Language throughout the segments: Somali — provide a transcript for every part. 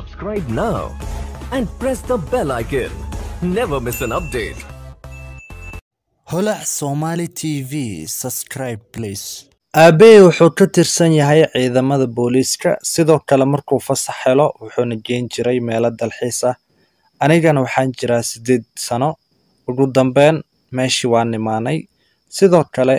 Subscribe now and press the bell icon. Never miss an update. holac somali t subscribe please aabey wuxuu ka tirsan yahay ciidamada booliiska sidoo kale markuu fasax helo wuxuuna geen jiray meelo dalxiis ah anigana waxaan jiraa sideed sano ugu dambeyn meeshii waan nimaanay sidoo kale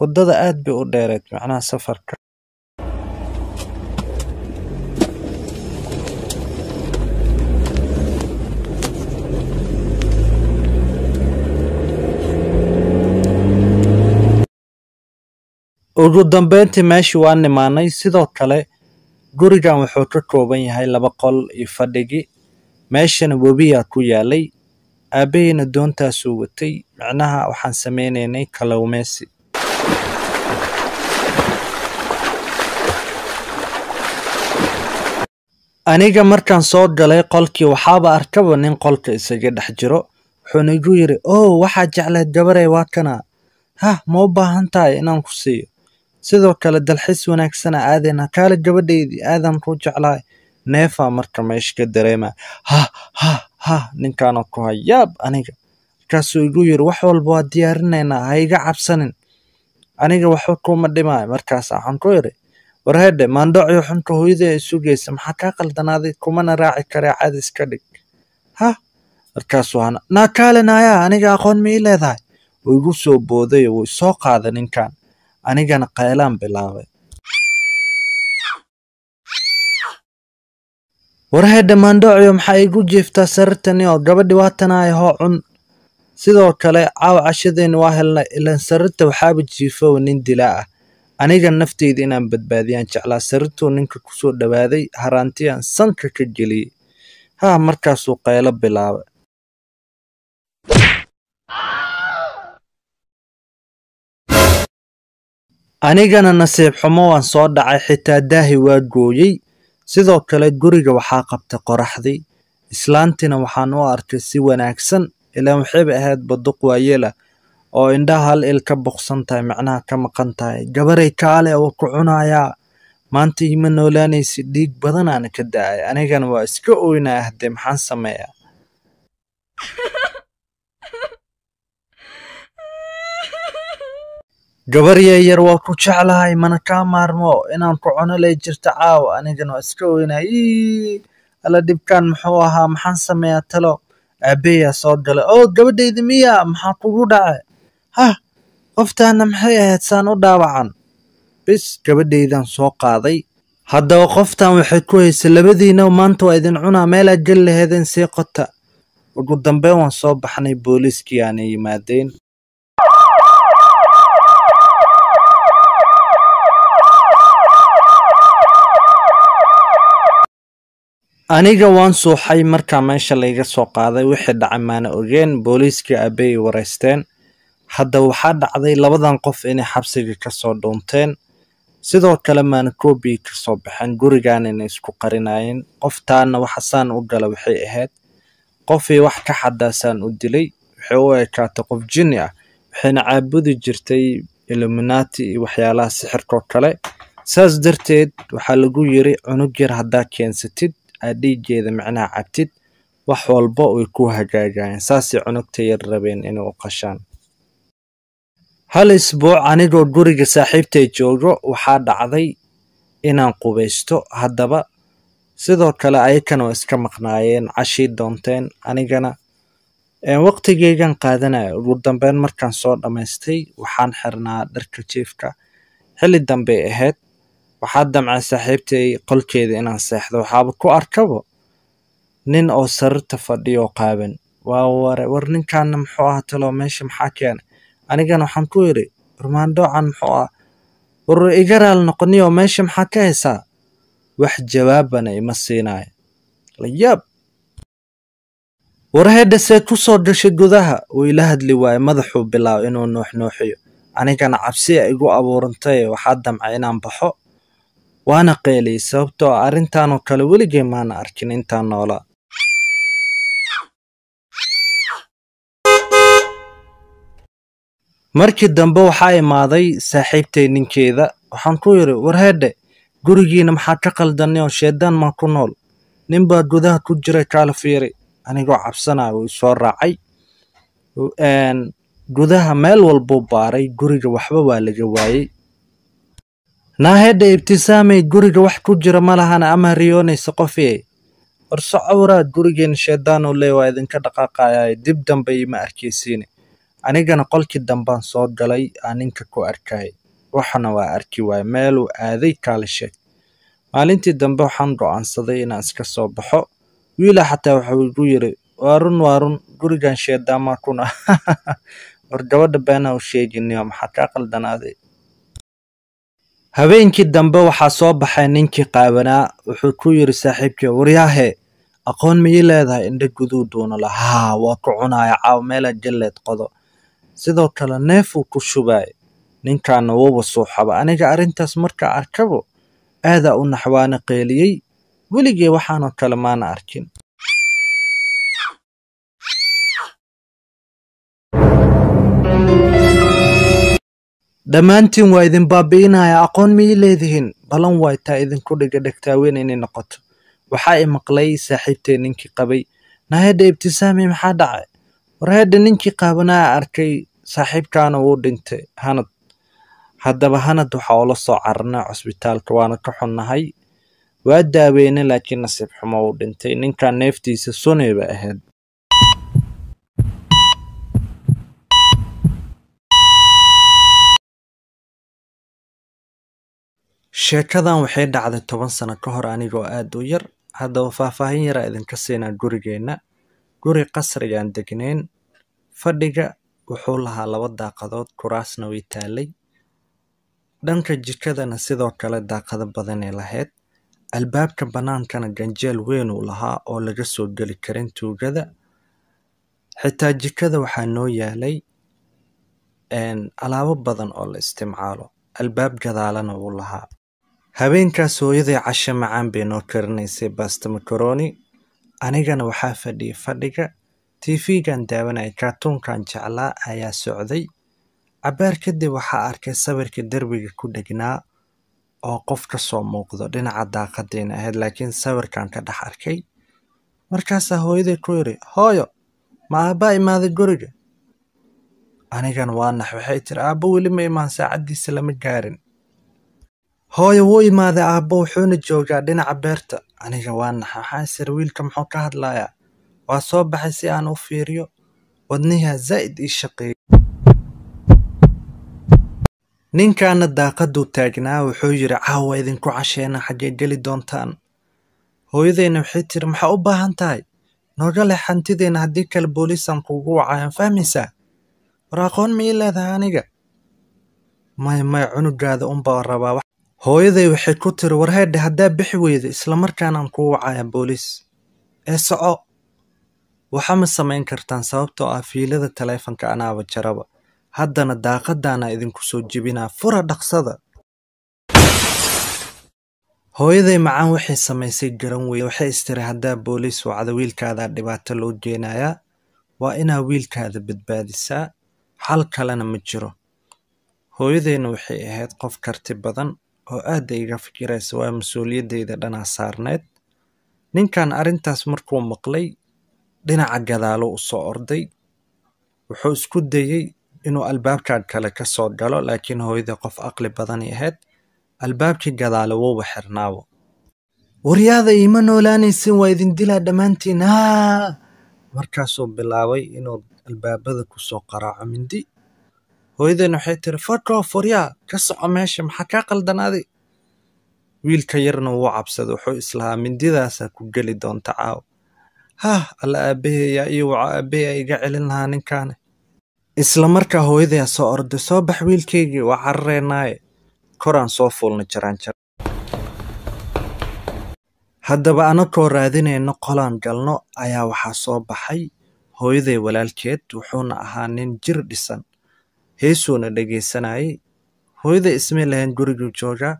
waddada aad bay u dheereed macnaha safarka ugu dambeyntii meeshii waa nimaanay sidoo kale gurigan wuxuu ka kooban yahay laba qol iyo fadhigi meeshana webiyaa ku yaalay aabaheyna doontaasuu watay micnaha waxaan sameynaynay kalowmeysi aniga markaan soo galay qolkii waxaaba arkaba nin qolka isaga dhex jiro wuxuuna igu yidhi o oh, waxaad jeclaed gabarey waa kana hah ma u baahan tahay inaan ku siiyo Sidoo kale dalxiis wanaagsan aa aadanaa, kaali gabadhaydii aadan kuu jeclahay, neefaa marka meshka dareema, haah haah haah ninkanoo ku hayaab aniga. Markaasuu igu yiri wax walba waan diyaarinaynaa ha iga cabsanin, aniga waxba kuma dhimaayo. Markaas waxaan ku idhi, war hedhe maandhoc iyo xunta isu geysay maxaa kaa qaldanaaday kumana raaci karee caadi iska dhig. Hah! Markaasuu hana, naa kaalinayaa aniga aqoon ma ii leedahay? Wuu igu soo booday oo wuu i qaaday ninkan. Anigana qaylan bilaaway. warhee dhammaandhoocio maxaa iigu jiiftaa sarirtani oo gabadhi waatanay hoo cun sidoo kale caawa cashadeenna waa helnay ilaan sarirta waxaaba jiifow nin dilaa ah aniga nafteyda inaan badbaadiyaan jeclaa sariirtuu ninka kusoo dhowaaday haraantiyaan sanka ka geliyey haa markaasuu qaylo bilaabay Anigana nasiib xumo waan soo dhacay xitaa daahi waa gooyey sidoo kale guriga waxaa qabtay qoraxdii islaantiina waxaan u arkay si wanaagsan, ileen waxayba ahayd baduq waayela oo indhaha hal il ka buuqsan tahay macnaha ka maqan tahay. Gabaray kaale waa ku cunayaa. Maanta ima noolaanaysa dhiig badanaana ka daaya. Anigana waa iska ooynaya hadee maxaan sameeyaa. Gabar yaryar waa ku jeclahay, mana kaa maarmo inaan ku cuno lay jirto caawa, anigana waan iska weynay, iiii Alle dhibkaan muxuu ahaa, maxaan sameeyaa talo? Aabbahay soo galay, oo oh, gabadhaydi miyaa, maxaa kugu dhacay? Hah, qoftaana maxay ahayd saan u dhaawacan? Bis gabadhaydaan soo qaaday. Haddaba qoftaan waxay ku haysay labadiina maanta waa idin cunaa meelaa geli laheedeen sii qota. Ugu dambeyn waan soo baxnay, booliiskii aanay yimaadeen. Aniga waan suuxay markaa meesha layga soo qaaday wixi dhacay maana ogeen boliska aabehey waraysteen Hada waxaa dhacday labadan qof inay xabsiga kasoo dhuunteen. Sidoo kale ka soo baxeen gurigaan inay isku qarinayeen. Qoftaana waxa saan u gala waxay ahayd qofii wax ka xadaasaan u dilay. Waxay u ekaatay qof jinni ah. Waxayna caabudi jirtay Illuminati iyo waxyaalaha sixirka kale. Saas darteed waxaa lagu yiri cunug yar haddaa keensatid aa dihi cabtid wax walbo way ku hagaagaan saasay cunugta yar rabeen inay u qashaan hal isbuuc anigoo guriga saaxiibtay joogo waxaa dhacday inaan qubaysto haddaba sidoo kale ayakana waa iska maqnaayeen cashii doonteen anigana waqtigeygan qaadanaya ugu dambeyn markaan soo dhammaystay waxaan xirnaa dharka jiifka xilli dambe ahayd waxaa damcay saaxiibtay qolkeeda inaan seexdo waxaaba ku arkabo nin oo sarirta fadhiyo qaaban waa ware war ninkaana muxuu aha talo meesha maxaa keenay anigana waxaan ku yidhi rumaandhoocan muxuu ah war iga raal noqoniyo meesha maxaa ka haysaa wax jawaabana ima siinayo layaab war ku soo gashay gudaha wuu ila hadli waaye madaxuu bilaabo inuu nuuxnuuxiyo anigana cabsi igu abuurantay waxaa damcay inaan baxo waana qeelay sababtoo ah arrintaanoo kale weligay maana arkin intaan noolaa markii dambe waxaa imaaday saaxiibtay ninkeeda waxaan ku yidhi warheedhe gurigiina maxaa ka qaldannay oo sheedaan maa ku nool nin baa gudaha ku jiray kaala fiiri anigoo cabsanaa wuu isoo raacay gudaha meel walbuu baaray guriga waxba waa laga waayey Nahedha Ibtisaamey guriga wax ku jira malahan ama riyoonaysa qofiyey. War socawraa gurigeen sheedaan oo lee waa idinka dhaqaaqayaay dib dambe ima arkaysiine. Anigana qolkii dambaan soo galay aan ninka ku arkay. Waxana waa arki waay meel aaday kaala sheeg. Maalintii dambe waxaan go'aansaday inaan iska soo baxo. Wiila xataa wuxuu igu yiri waa run gurigan sheedaan kuna. War gabadha been u sheegin iyo kaa qaldanaaday. Habeenkii dambe waxaa soo baxay ninkii qaabanaa wuxuu ku yidhi saaxiibkii, waryaahe aqoon miyay leedahay indha guduu duuna lahaa waa ku cunaaya caaw meelaha jilleed qodo, sidoo kale neef uu ku shubay, ninkaana wuu wasuuxaba, aniga arrintaas markaa arkabo aadaa u naxwaana qeeliyey weligay waxaanoo kale maana arkin. dhammaantiin waa idin baabi'inaya aqoon miyay leedihiin balan way taa idinku dhiga dhegtaaweyn inay noqoto waxaa i maqlay saaxiibtee ninkii qabay nahedha ibtisaami maxaa dhacay war ninkii qaabanaa arkay saaxiibkaana uu dhintay hanad haddaba hanad waxa ula soo cararnaa cusbitaalka waana ka xunnahay waa daaweynay laakiin nasiib xumo uu dhintay ninkan neeftiisa suneyba ahayd Sheekadan waxay dhacday toban sano ka hor anigoo aad u yar. Haddaba faahfaahin yar aan idinka siinaa gurigeenna. Guri casri aan deganayn. Fadhiga wuxuu lahaa laba daaqadood, kuraasna way taallay. Dhanka jikadana sidoo kale daaqado badanay lahayd. Albaabka banaankana ganjeel weyn uu lahaa oo laga soo geli karin tuugada. Xitaa jikada waxaa noo yaalay alaabo badan oo la isticmaalo. Albaab gadaalna wuu lahaa habeenkaas hooyaday casho macaan bay noo karinaysay baasto makaroni anigana waxaa fadhiyay fadhiga. TV-gan daawanayay kaartoonkan jeclaa ayaa socday. cabaar kadib waxaa arkay sawirka derbiga ku dhegnaa oo qof ka soo muuqdo dhinaca daaqadayna ahayd laakiin sawirkan ka dhex arkay. Markaasaa hooyaday ku yidhi, Hooyo, ma aabbaa imaaday guriga? Anigana waa nax waxay tiri, Aabbo weli ma imaan saacaddiisa lama gaarin. Hooyo wuu imaaday aabbo wuxuuna joogaa dhinaca beerta. Aniga waan naxay, waxaan isiri wiilkan muxuu kahadhalayaa. Waan soo baxay si aan uufiriyo, wadniha zaid iishaqeeye. Ninkana daaqaduu taagnaa wuxuu yiri caawa idinkucasheena xagee geli doontaan. Hooyadeyna waxay tiri maxaa ubaahantahay, noogale hantideena haddii kale booliis aan kugu wacaa hanfahmeysaa. War aqoon ma ileedahay aniga. Maya maya cunugaada unbaan rabaa. Hooyaday waxay ku tiri warhayde haddaa bixi weydo isla markaana kuu wacaya booliis. Ee soco. Waxa ma samayn kartaan sababtoo ah fiilada taleefanka anaaba jaraba. Haddana daaqadaana idinku soo jibinaa fura dhaqsada. Hooyaday macaan waxay samaysay garan weyn waxay istiri haddaa booliis wacda wiilkaada dhibaato loo geenayaa. Waa inaa wiilkaada badbaadisaa. Xal kalena ma jiro. Hooyadayna waxay ahayd qof karti badan oo aad ay iga fikiraysa waa mas-uuliyaddayda dhanaa saarneed ninkan arrintaas markuu maqlay dhinaca gadaalo u soo orday wuxuu isku dayey inuu albaabkan kale ka soo galo laakiin hooyada qof aqli badani ahayd albaabkii gadaalo wuuba xirnaawo waryaada iima noolaanaysin waa idin dilaa dhammaantiin markaasuu bilaabay inuu albaabada kusoo qaraaco mindi Hooyadeen waxay tiri Fadrow Foryaa ka soco meesha maxaa kaa qaldanaaday Wiilka yarna wuu cabsada wuxuu islahaa mindidaasaa ku geli doonta caawa. hah alla aabbahay yaa ii waco aabbahay aa iga celin lahaa ninkaane. Isla markaa hooyadaa soo orday soo bax wiilkaygii waa carareynaaye. Koraan soo fuulna jaraanjaro. Haddaba anagoo raadinayno qolaan galno ayaa waxaa soo baxay hooyaday walaalkeed wuxuuna ahaa nin jir dhisan heesuuna dhegaysanayay hooyada ismay lahayn gurigii jooga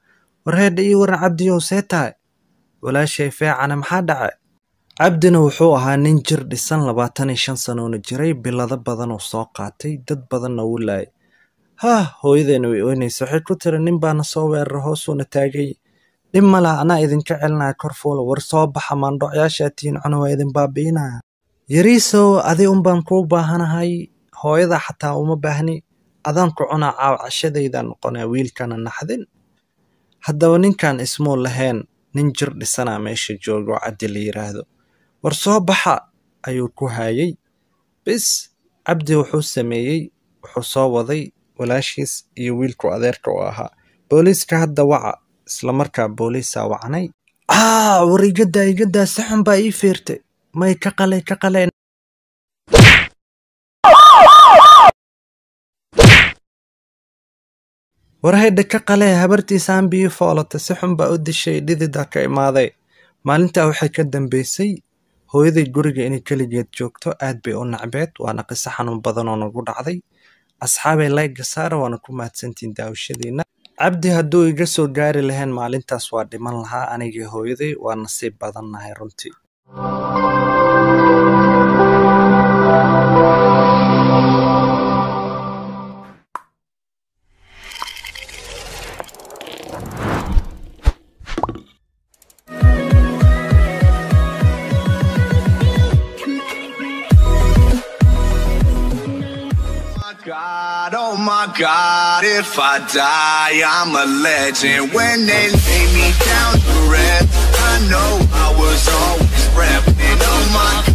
war heedha ii waran cabdiyow see tahay walaashay feecana maxaa dhacay cabdina wuxuu ahaa nin jir dhisan labaatan iyo shan sanoona jiray bilado badanoo soo qaatay dad badanna uu laayay haah hooyadeena way oynaysa waxay ku tiri nin baana soo weerara hoosuuna taagay dhib ma laha anaa idinka celinaya korfuula war soo baxa maandhocyaashaa tihiin cuna waa idin baabi'inaya yariisow adi unbaan kuu baahanahay hooyadaa xataa uma baahni adaan kacuna caaw cashadayda noqonee wiilkana naxdin haddaba ninkaan ismuu lahayn nin jir dhisanaa meesha joogo cabdi la yidhaahdo war soo baxa ayuu ku haayay bis cabdi wuxuu sameeyey wuxuu soo waday walaashiis iyo wiilku adeerka u ahaa booliiska hadda waca islamarkaa booliisaa wacnay aa war igadaa igadaa saxun baa ii fiirtay may ka qalay ka qalay war haydha ka qale habartii saambiyi foolata si xun baa u dishay dhididaa ka imaaday maalintaa waxay ka dambaysay hooyaday guriga inay keligeed joogto aad bay u nacbeed waana qiso xanuun badanoo nagu dhacday asxaabay layga saara waana ku mahadsantiin daawashadiina cabdi hadduu iga soo gaari lahayn maalintaas waa dhiman lahaa anigii hooyaday waa nasiib badannahay runtii God, oh my God, if I die, I'm a legend. When they lay me down to rest, I know I was always rapping. Oh my God.